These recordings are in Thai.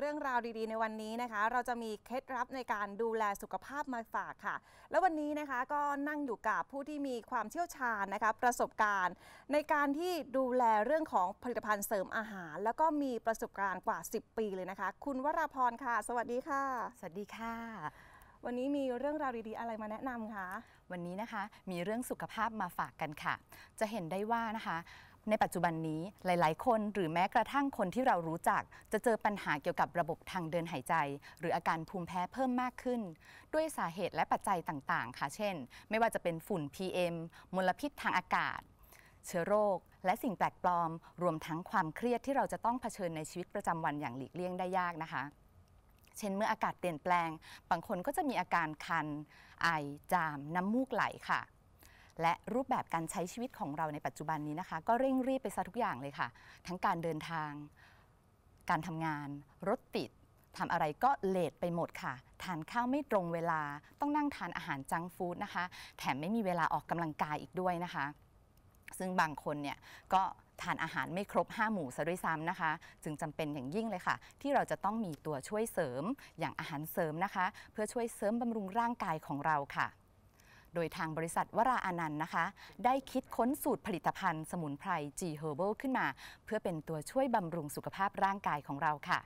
เรื่องราวดีๆในวันนี้นะคะเราจะมีเคล็ดลับในการดูแลสุขภาพมาฝากค่ะ แล้ววันนี้นะคะก็นั่งอยู่กับผู้ที่มีความเชี่ยวชาญนะคะประสบการณ์ในการที่ดูแลเรื่องของผลิตภัณฑ์เสริมอาหารแล้วก็มีประสบการณ์กว่า 10 ปีเลยนะคะ คุณวราพรค่ะ สวัสดีค่ะ สวัสดีค่ะ วันนี้มีเรื่องราวดีๆอะไรมาแนะนำคะวันนี้นะคะมีเรื่องสุขภาพมาฝากกันค่ะ จะเห็นได้ว่านะคะในปัจจุบันนี้หลาย ๆ คนหรือแม้กระทั่งคนที่เรารู้จักจะเจอปัญหาเกี่ยวกับระบบทางเดินหายใจ หรืออาการภูมิแพ้เพิ่มมากขึ้น ด้วยสาเหตุและปัจจัยต่าง ๆ ค่ะเช่น ไม่ว่าจะเป็นฝุ่น PM มลพิษทางอากาศ เชื้อโรค และสิ่งแปลกปลอม รวมทั้งความเครียดที่เราจะต้องเผชิญในชีวิตประจำวันอย่างหลีกเลี่ยงได้ยากนะคะ เช่น เมื่ออากาศเปลี่ยนแปลงบางคนก็จะมีอาการคัน ไอ จาม น้ำมูกไหลค่ะและรูปแบบการใช้ชีวิตของเราในปัจจุบันนี้นะคะ ก็เร่งรีบไปซะทุกอย่างเลยค่ะ ทั้งการเดินทาง การทำงานรถติดทำอะไรก็เลทไปหมดค่ะทานข้าวไม่ตรงเวลาต้องนั่งทานอาหารจังฟู้ดนะคะ แถมไม่มีเวลาออกกำลังกายอีกด้วยนะคะ ซึ่งบางคนเนี่ยก็ทานอาหารไม่ครบ5หมู่ซะด้วยซ้ำนะคะ จึงจำเป็นอย่างยิ่งเลยค่ะ ที่เราจะต้องมีตัวช่วยเสริมอย่างอาหารเสริมนะคะ เพื่อช่วยเสริมบำรุงร่างกายของเราค่ะโดยทางบริษัทวราอนันต์นะคะ ได้คิดค้นสูตรผลิตภัณฑ์สมุนไพร G Herbal ขึ้นมา เพื่อเป็นตัวช่วยบำรุงสุขภาพร่างกายของเราค่ะ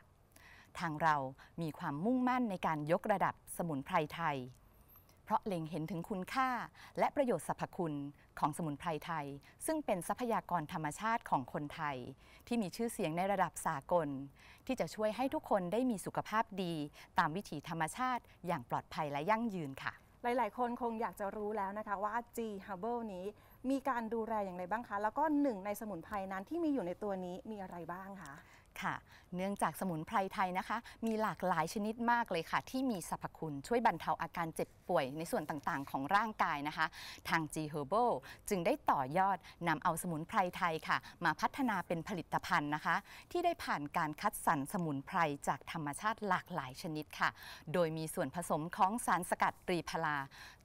ทางเรามีความมุ่งมั่นในการยกระดับสมุนไพรไทย เพราะเล็งเห็นถึงคุณค่า และประโยชน์สรรพคุณของสมุนไพรไทย ซึ่งเป็นทรัพยากรธรรมชาติของคนไทย ที่มีชื่อเสียงในระดับสากล ที่จะช่วยให้ทุกคนได้มีสุขภาพดี ตามวิถีธรรมชาติ อย่างปลอดภัยและยั่งยืนค่ะหลาย ๆ คนคงอยากจะรู้แล้วนะคะว่า G Herbal นี้ มีการดูแลอย่างไรบ้างคะ แล้วก็หนึ่งในสมุนไพรนั้นที่มีอยู่ในตัวนี้มีอะไรบ้างคะค่ะเนื่องจากสมุนไพรไทยนะคะ มีหลากหลายชนิดมากเลยค่ะ ที่มีสรรพคุณช่วยบรรเทาอาการเจ็บป่วยในส่วนต่างๆของร่างกายนะคะ ทาง G Herbal จึงได้ต่อยอดนำเอาสมุนไพรไทยค่ะ มาพัฒนาเป็นผลิตภัณฑ์นะคะ ที่ได้ผ่านการคัดสรรสมุนไพร จากธรรมชาติหลากหลายชนิดค่ะ โดยมีส่วนผสมของสารสกัดตรีพลา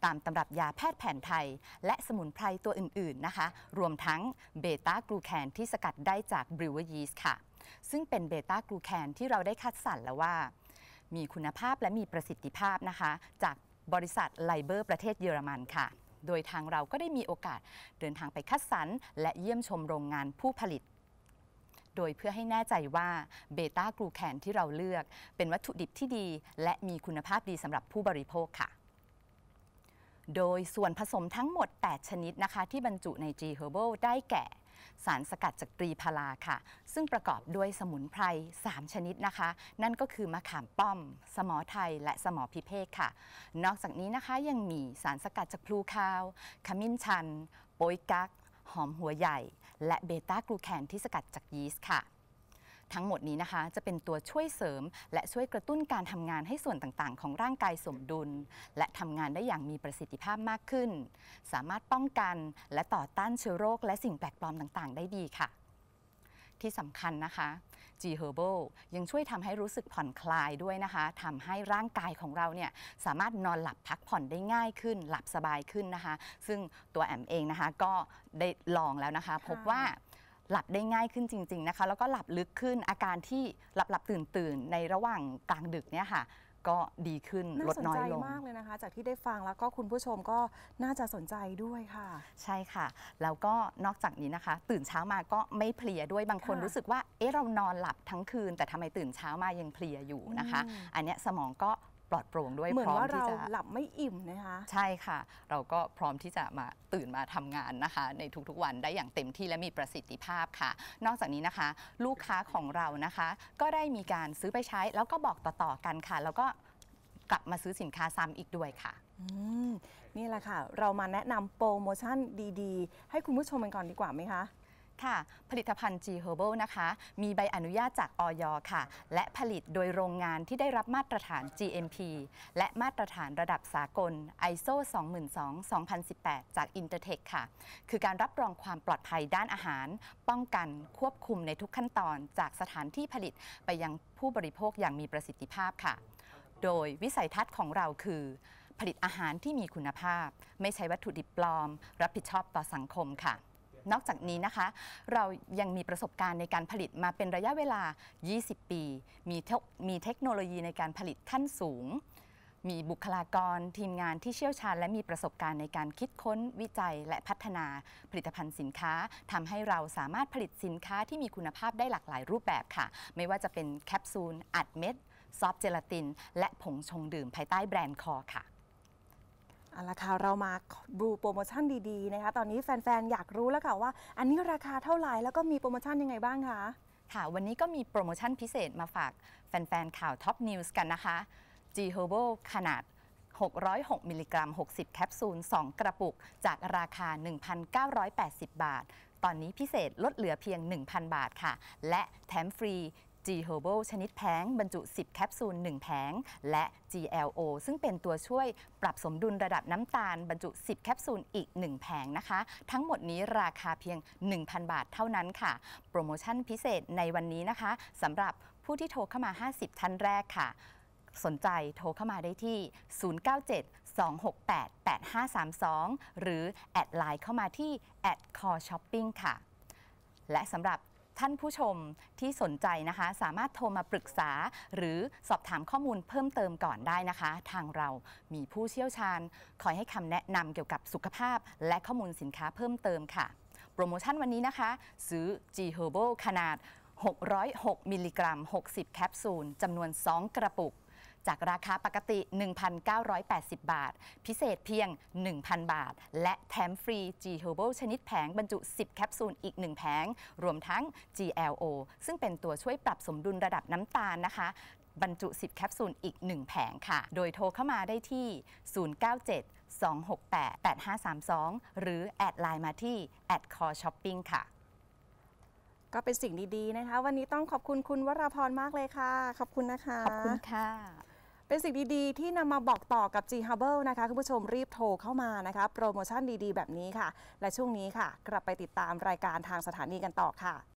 ตามตำรับยาแพทย์แผนไทย และสมุนไพรตัวอื่นๆนะคะ รวมทั้งเบต้ากลูแคนที่สกัดได้จากบริวเวอร์ยีสค่ะซึ่งเป็นเบต้ากลูแคนที่เราได้คัดสรรแล้วว่า มีคุณภาพและมีประสิทธิภาพนะคะ จากบริษัทไลเบอร์ประเทศเยอรมันค่ะ โดยทางเราก็ได้มีโอกาสเดินทางไปคัดสรรและเยี่ยมชมโรงงานผู้ผลิต โดยเพื่อให้แน่ใจว่าเบต้ากลูแคนที่เราเลือกเป็นวัตถุดิบที่ดีและมีคุณภาพดีสำหรับผู้บริโภคค่ะ โดยส่วนผสมทั้งหมด 8 ชนิดนะคะ ที่บรรจุใน G Herbal ได้แก่สารสกัดจากตรีพาราค่ะ ซึ่งประกอบด้วยสมุนไพร3ชนิดนะคะ นั่นก็คือมะขามป้อม สมอไทย และสมอพิเภกค่ะ นอกจากนี้นะคะยังมีสารสกัดจากพลูคาว ขมิ้นชัน โป๊ยกัก หอมหัวใหญ่ และเบต้ากลูแคนที่สกัดจากยีสต์ค่ะทั้งหมดนี้นะคะจะเป็นตัวช่วยเสริมและช่วยกระตุ้นการทำงานให้ส่วนต่าง ๆ ของร่างกายสมดุล และทำงานได้อย่างมีประสิทธิภาพมากขึ้น สามารถป้องกันและต่อต้านเชื้อโรคและสิ่งแปลกปลอมต่าง ๆ ได้ดีค่ะ ที่สำคัญนะคะ G Herbal ยังช่วยทำให้รู้สึกผ่อนคลายด้วยนะคะทำให้ร่างกายของเราเนี่ยสามารถนอนหลับพักผ่อนได้ง่ายขึ้น หลับสบายขึ้นนะคะ ซึ่งตัวแอมเองนะคะก็ได้ลองแล้วนะคะพบว่าหลับได้ง่ายขึ้นจริง ๆนะคะ แล้วก็หลับลึกขึ้นอาการที่หลับหลับตื่นตื่นในระหว่างกลางดึกเนี่ยค่ะ ก็ดีขึ้นลดน้อยลงมากเลยนะคะ จากที่ได้ฟังแล้วก็คุณผู้ชมก็น่าจะสนใจด้วยค่ะ ใช่ค่ะแล้วก็นอกจากนี้นะคะ ตื่นเช้ามาก็ไม่เพลียด้วยบางคนรู้สึกว่าเอ๊ะเรานอนหลับทั้งคืน แต่ทำไมตื่นเช้ามายังเพลียอยู่นะคะ อันนี้สมองก็ปลอดโปร่งด้วยเหมือนว่าเราหลับไม่อิ่มนะคะใช่ค่ะ เราก็พร้อมที่จะมาตื่นมาทำงานนะคะ ในทุกๆวันได้อย่างเต็มที่และมีประสิทธิภาพค่ะ นอกจากนี้นะคะ ลูกค้าของเรานะคะ ก็ได้มีการซื้อไปใช้ แล้วก็บอกต่อๆกันค่ะ แล้วก็กลับมาซื้อสินค้าซ้ำอีกด้วยค่ะนี่แหละค่ะ เรามาแนะนำโปรโมชั่นดีๆ ให้คุณผู้ชมกันก่อนดีกว่าไหมคะค่ะผลิตภัณฑ์ G Herbal นะคะ มีใบอนุญาตจากออยค่ะ และผลิตโดยโรงงานที่ได้รับมาตรฐาน GMP และมาตรฐานระดับสากล ISO 20002-2018 จาก Intertech ค่ะ คือการรับรองความปลอดภัยด้านอาหาร ป้องกันควบคุมในทุกขั้นตอนจากสถานที่ผลิตไปยังผู้บริโภคอย่างมีประสิทธิภาพค่ะ โดยวิสัยทัศน์ของเราคือ ผลิตอาหารที่มีคุณภาพ ไม่ใช้วัตถุดิบปลอม รับผิดชอบต่อสังคมค่ะนอกจากนี้นะคะเรายังมีประสบการณ์ในการผลิตมาเป็นระยะเวลา 20 ปี มีมีเทคโนโลยีในการผลิตขั้นสูง มีบุคลากร ทีมงานที่เชี่ยวชาญและมีประสบการณ์ในการคิดค้นวิจัยและพัฒนาผลิตภัณฑ์สินค้า ทำให้เราสามารถผลิตสินค้าที่มีคุณภาพได้หลากหลายรูปแบบค่ะ ไม่ว่าจะเป็นแคปซูลอัดเม็ดซอฟเจลาตินและผงชงดื่ม ภายใต้แบรนด์คอค่ะเอาละค่ะเรามาดูโปรโมชั่นดี ๆ นะคะตอนนี้แฟน ๆ อยากรู้แล้วค่ะว่า อันนี้ราคาเท่าไหร่ แล้วก็มีโปรโมชั่นยังไงบ้างคะ ค่ะ วันนี้ก็มีโปรโมชั่นพิเศษมาฝากแฟน ๆ ข่าวท็อปนิวส์กันนะคะ G Herbal ขนาด 606 มิลลิกรัม60แคปซูล2กระปุกจากราคา 1,980 บาท ตอนนี้พิเศษลดเหลือเพียง 1,000 บาทค่ะ และแถมฟรี G Herbal ชนิดแผงบรรจุ 10 แคปซูล 1 แผง และ GLO ซึ่งเป็นตัวช่วยปรับสมดุลระดับน้ำตาลบรรจุ 10 แคปซูลอีก 1 แผงนะคะ ทั้งหมดนี้ราคาเพียง 1,000 บาทเท่านั้นค่ะ โปรโมชั่นพิเศษในวันนี้นะคะสำหรับผู้ที่โทรเข้ามา 50 ท่านแรกค่ะ สนใจโทรเข้ามาได้ที่ 097 268 8532 หรือ แอดไลน์เข้ามาที่ core shopping ค่ะ และสำหรับท่านผู้ชมที่สนใจนะคะ สามารถโทรมาปรึกษา หรือสอบถามข้อมูลเพิ่มเติมก่อนได้นะคะ ทางเรามีผู้เชี่ยวชาญ คอยให้คำแนะนำเกี่ยวกับสุขภาพและข้อมูลสินค้าเพิ่มเติมค่ะ โปรโมชั่นวันนี้นะคะ ซื้อ G Herbal ขนาด 606 มิลลิกรัม 60 แคปซูลจำนวน 2 กระปุกจากราคาปกติ 1,980 บาท พิเศษเพียง 1,000 บาท และแถมฟรี G Herbal ชนิดแผงบรรจุ 10 แคปซูลอีก 1 แผง รวมทั้ง GLO ซึ่งเป็นตัวช่วยปรับสมดุลระดับน้ำตาลนะคะ บรรจุ 10 แคปซูลอีก 1 แผงค่ะ โดยโทรเข้ามาได้ที่ 097 268 8532 หรือ แอดไลน์มาที่ adcallshopping ค่ะ ก็เป็นสิ่งดีๆ นะคะ วันนี้ต้องขอบคุณคุณวราพรมากเลยค่ะ ขอบคุณนะคะ ขอบคุณค่ะเป็นสิ่งดี ๆ ที่นำมาบอกต่อกับ G Harbor นะคะ คุณผู้ชมรีบโทรเข้ามานะคะโปรโมชั่นดี ๆ แบบนี้ค่ะ และช่วงนี้ค่ะ กลับไปติดตามรายการทางสถานีกันต่อค่ะ